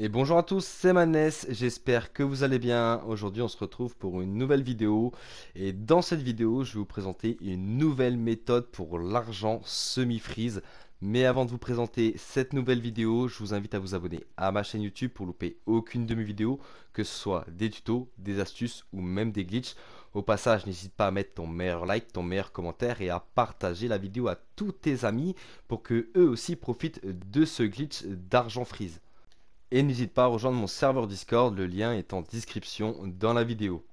Et bonjour à tous, c'est Manès, j'espère que vous allez bien. Aujourd'hui on se retrouve pour une nouvelle vidéo et dans cette vidéo je vais vous présenter une nouvelle méthode pour l'argent semi-freeze. Mais avant de vous présenter cette nouvelle vidéo, je vous invite à vous abonner à ma chaîne YouTube pour louper aucune de mes vidéos, que ce soit des tutos, des astuces ou même des glitches. Au passage, n'hésite pas à mettre ton meilleur like, ton meilleur commentaire et à partager la vidéo à tous tes amis pour que eux aussi profitent de ce glitch d'argent freeze et n'hésite pas à rejoindre mon serveur Discord, le lien est en description dans la vidéo.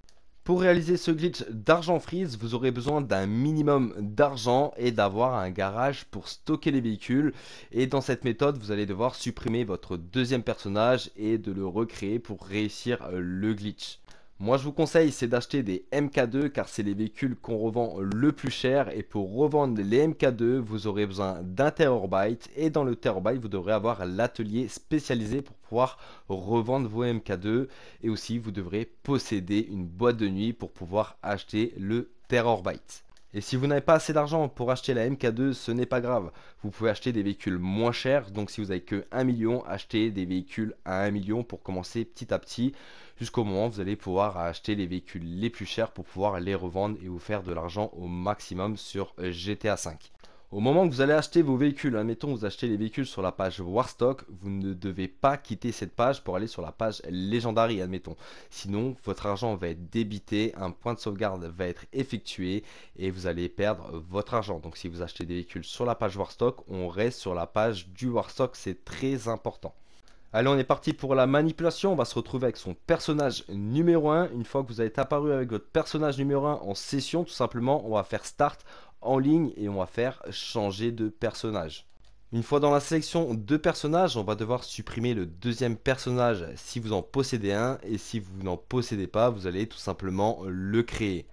Pour réaliser ce glitch d'argent freeze, vous aurez besoin d'un minimum d'argent et d'avoir un garage pour stocker les véhicules. Et dans cette méthode, vous allez devoir supprimer votre deuxième personnage et de le recréer pour réussir euh, le glitch. Moi, je vous conseille, c'est d'acheter des MK2 car c'est les véhicules qu'on revend le plus cher. Et pour revendre les MK2, vous aurez besoin d'un Terrorbyte Et dans le Terrorbyte vous devrez avoir l'atelier spécialisé pour pouvoir revendre vos MK2. Et aussi, vous devrez posséder une boîte de nuit pour pouvoir acheter le Terrorbyte. Et si vous n'avez pas assez d'argent pour acheter la MK2, ce n'est pas grave. Vous pouvez acheter des véhicules moins chers. Donc si vous n'avez que 1 million, achetez des véhicules à 1 million pour commencer petit à petit. Jusqu'au moment où vous allez pouvoir acheter les véhicules les plus chers pour pouvoir les revendre et vous faire de l'argent au maximum sur GTA 5. Au moment que vous allez acheter vos véhicules, admettons vous achetez les véhicules sur la page Warstock, vous ne devez pas quitter cette page pour aller sur la page Legendary, admettons. Sinon, votre argent va être débité, un point de sauvegarde va être effectué et vous allez perdre votre argent. Donc si vous achetez des véhicules sur la page Warstock, on reste sur la page du Warstock, c'est très important. Allez, on est parti pour la manipulation. On va se retrouver avec son personnage numéro 1. Une fois que vous avez apparu avec votre personnage numéro 1 en session, tout simplement, on va faire Start en ligne et on va faire changer de personnage. Une fois dans la sélection de personnages, on va devoir supprimer le deuxième personnage si vous en possédez un et si vous n'en possédez pas, vous allez tout simplement le créer.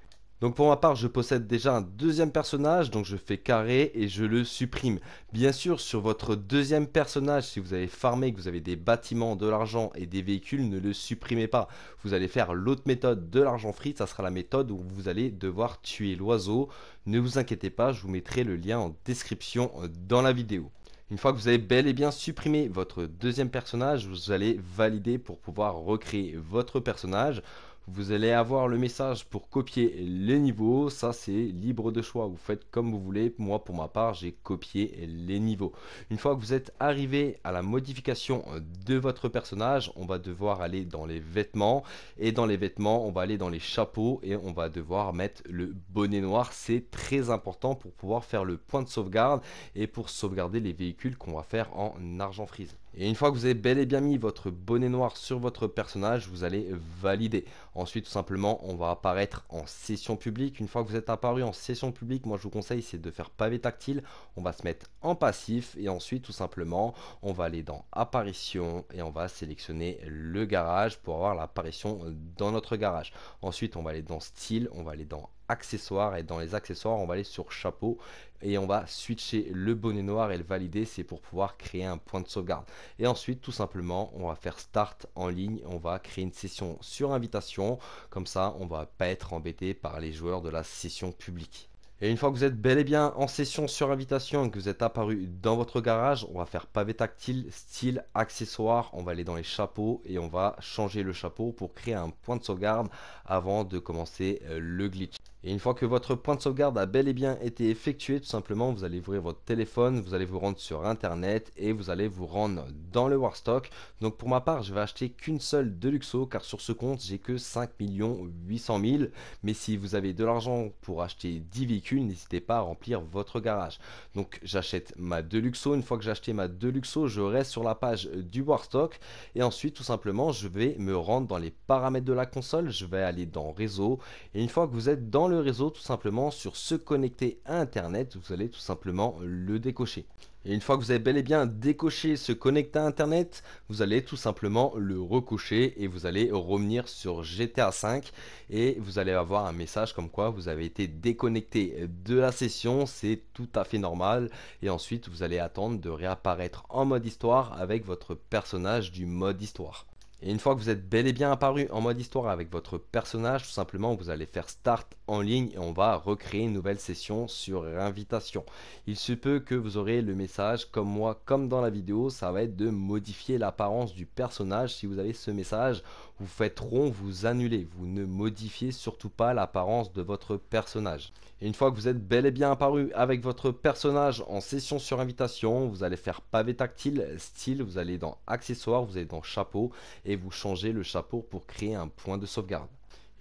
Donc pour ma part, je possède déjà un deuxième personnage, donc je fais carré et je le supprime. Bien sûr, sur votre deuxième personnage, si vous avez farmé, que vous avez des bâtiments, de l'argent et des véhicules, ne le supprimez pas. Vous allez faire l'autre méthode de l'argent frit, ça sera la méthode où vous allez devoir tuer l'oiseau. Ne vous inquiétez pas, je vous mettrai le lien en description euh, dans la vidéo. Une fois que vous avez bel et bien supprimé votre deuxième personnage, vous allez valider pour pouvoir recréer votre personnage. Vous allez avoir le message pour copier les niveaux. Ça, c'est libre de choix. Vous faites comme vous voulez. Moi, pour ma part, j'ai copié les niveaux. Une fois que vous êtes arrivé à la modification de votre personnage, on va devoir aller dans les vêtements. Et dans les vêtements, on va aller dans les chapeaux et on va devoir mettre le bonnet noir. C'est très important pour pouvoir faire le point de sauvegarde et pour sauvegarder les véhicules qu'on va faire en argent frise. Et une fois que vous avez bel et bien mis votre bonnet noir sur votre personnage, vous allez valider. Ensuite, tout simplement, on va apparaître en session publique. Une fois que vous êtes apparu en session publique, moi je vous conseille, c'est de faire pavé tactile. On va se mettre en passif et ensuite, tout simplement, on va aller dans apparition et on va sélectionner le garage pour avoir l'apparition dans notre garage. Ensuite, on va aller dans style, on va aller dans accessoires et dans les accessoires on va aller sur chapeau et on va switcher le bonnet noir et le valider c'est pour pouvoir créer un point de sauvegarde et ensuite tout simplement on va faire start en ligne on va créer une session sur invitation comme ça on va pas être embêté par les joueurs de la session publique et une fois que vous êtes bel et bien en session sur invitation et que vous êtes apparu dans votre garage, on va faire pavé tactile, style, accessoire on va aller dans les chapeaux et on va changer le chapeau pour créer un point de sauvegarde avant de commencer euh, le glitch. Et une fois que votre point de sauvegarde a bel et bien été effectué, tout simplement, vous allez ouvrir votre téléphone, vous allez vous rendre sur Internet et vous allez vous rendre dans le Warstock. Donc pour ma part, je vais acheter qu'une seule Deluxo car sur ce compte, j'ai que 5 800 000. Mais si vous avez de l'argent pour acheter 10 véhicules, n'hésitez pas à remplir votre garage. Donc j'achète ma Deluxo. Une fois que j'ai acheté ma Deluxo, je reste sur la page du Warstock. Et ensuite, tout simplement, je vais me rendre dans les paramètres de la console. Je vais aller dans Réseau. Et une fois que vous êtes dans le réseau tout simplement sur se connecter à internet vous allez tout simplement le décocher et une fois que vous avez bel et bien décoché se connecter à internet vous allez tout simplement le recocher et vous allez revenir sur GTA 5 et vous allez avoir un message comme quoi vous avez été déconnecté de la session c'est tout à fait normal et ensuite vous allez attendre de réapparaître en mode histoire avec votre personnage du mode histoire et une fois que vous êtes bel et bien apparu en mode histoire avec votre personnage, tout simplement vous allez faire Start en ligne et on va recréer une nouvelle session sur invitation. Il se peut que vous aurez le message comme moi, comme dans la vidéo, ça va être de modifier l'apparence du personnage. Si vous avez ce message, vous faites rond, vous annulez. Vous ne modifiez surtout pas l'apparence de votre personnage. une fois que vous êtes bel et bien apparu avec votre personnage en session sur invitation, vous allez faire pavé tactile, style, vous allez dans accessoires, vous allez dans chapeau et vous changez le chapeau pour créer un point de sauvegarde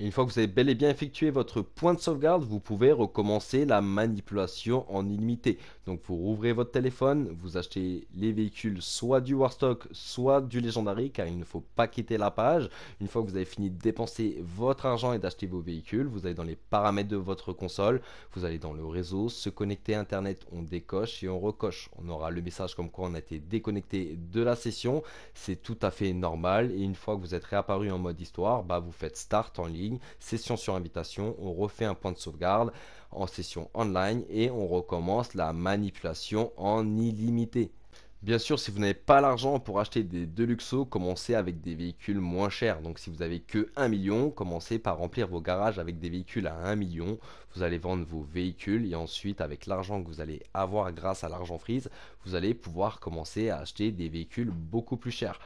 une fois que vous avez bel et bien effectué votre point de sauvegarde, vous pouvez recommencer la manipulation en illimité. Donc vous rouvrez votre téléphone, vous achetez les véhicules soit du Warstock, soit du Legendary, car il ne faut pas quitter la page. Une fois que vous avez fini de dépenser votre argent et d'acheter vos véhicules, vous allez dans les paramètres de votre console, vous allez dans le réseau, se connecter à Internet, on décoche et on recoche. On aura le message comme quoi on a été déconnecté de la session, c'est tout à fait normal. Et une fois que vous êtes réapparu en mode histoire, bah vous faites start en ligne session sur invitation, on refait un point de sauvegarde en session online et on recommence la manipulation en illimité. Bien sûr, si vous n'avez pas l'argent pour acheter des Deluxo, commencez avec des véhicules moins chers. Donc si vous n'avez que 1 million, commencez par remplir vos garages avec des véhicules à 1 million. Vous allez vendre vos véhicules et ensuite avec l'argent que vous allez avoir grâce à l'argent freeze, vous allez pouvoir commencer à acheter des véhicules beaucoup plus chers.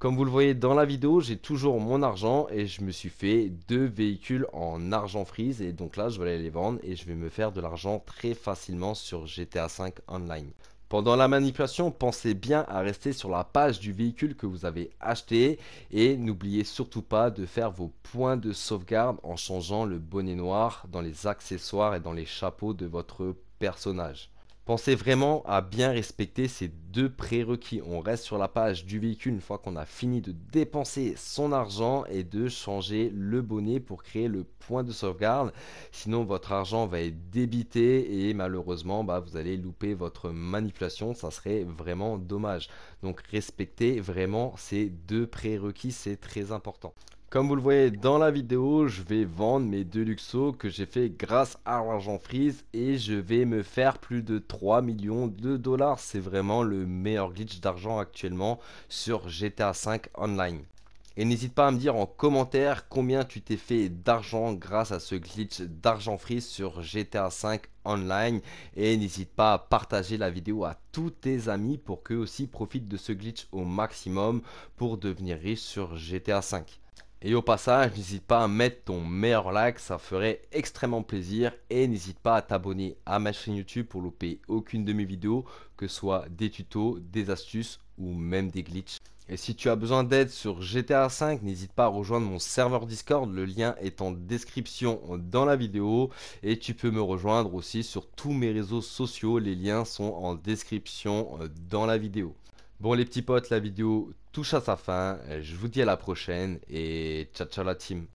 Comme vous le voyez dans la vidéo, j'ai toujours mon argent et je me suis fait deux véhicules en argent frise et donc là je vais aller les vendre et je vais me faire de l'argent très facilement sur GTA V Online. Pendant la manipulation, pensez bien à rester sur la page du véhicule que vous avez acheté et n'oubliez surtout pas de faire vos points de sauvegarde en changeant le bonnet noir dans les accessoires et dans les chapeaux de votre personnage. Pensez vraiment à bien respecter ces deux prérequis. On reste sur la page du véhicule une fois qu'on a fini de dépenser son argent et de changer le bonnet pour créer le point de sauvegarde. Sinon, votre argent va être débité et malheureusement, bah, vous allez louper votre manipulation. Ça serait vraiment dommage. Donc, respectez vraiment ces deux prérequis. C'est très important. Comme vous le voyez dans la vidéo, je vais vendre mes deux luxos que j'ai fait grâce à l'argent freeze et je vais me faire plus de 3 millions de dollars. C'est vraiment le meilleur glitch d'argent actuellement sur GTA V Online. Et n'hésite pas à me dire en commentaire combien tu t'es fait d'argent grâce à ce glitch d'argent freeze sur GTA V Online. Et n'hésite pas à partager la vidéo à tous tes amis pour qu'eux aussi profitent de ce glitch au maximum pour devenir riche sur GTA V. Et au passage, n'hésite pas à mettre ton meilleur like, ça ferait extrêmement plaisir. Et n'hésite pas à t'abonner à ma chaîne YouTube pour louper aucune de mes vidéos, que ce soit des tutos, des astuces ou même des glitches. Et si tu as besoin d'aide sur GTA V, n'hésite pas à rejoindre mon serveur Discord, le lien est en description dans la vidéo. Et tu peux me rejoindre aussi sur tous mes réseaux sociaux, les liens sont en description euh, dans la vidéo. Bon les petits potes, la vidéo touche à sa fin. Je vous dis à la prochaine et ciao ciao la team.